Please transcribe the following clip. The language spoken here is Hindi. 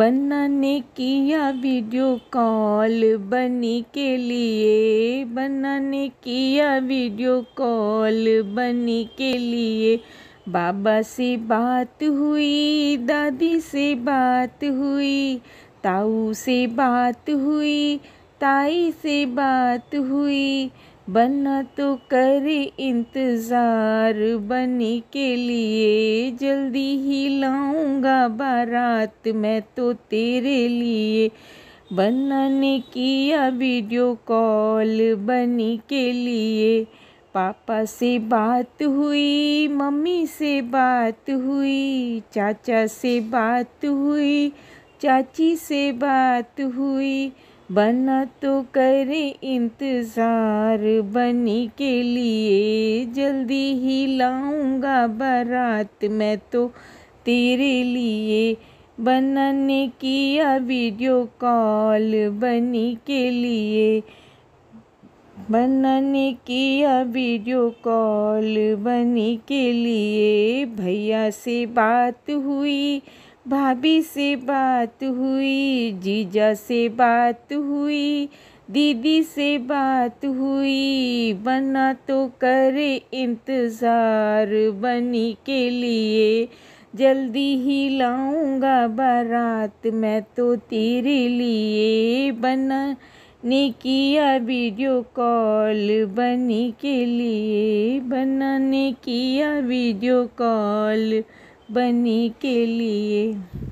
बनाने किया वीडियो कॉल बनी के लिए बनाने किया वीडियो कॉल बनी के लिए बाबा से बात हुई दादी से बात हुई ताऊ से बात हुई ताई से बात हुई बना तो करे इंतज़ार बने के लिए जल्दी ही लाऊंगा बारात मैं तो तेरे लिए बन्ना ने किया वीडियो कॉल बनी के लिए पापा से बात हुई मम्मी से बात हुई चाचा से बात हुई चाची से बात हुई बना तो करे इंतज़ार बनी के लिए जल्दी ही लाऊंगा बारात मैं तो तेरे लिए बना ने किया वीडियो कॉल बनी के लिए बन्ना ने किया वीडियो कॉल बनी के लिए भैया से बात हुई भाभी से बात हुई जीजा से बात हुई दीदी से बात हुई बना तो करे इंतज़ार बनी के लिए जल्दी ही लाऊंगा बारात मैं तो तेरे लिए बना ने किया वीडियो कॉल बनी के लिए बना ने किया वीडियो कॉल बनी के लिए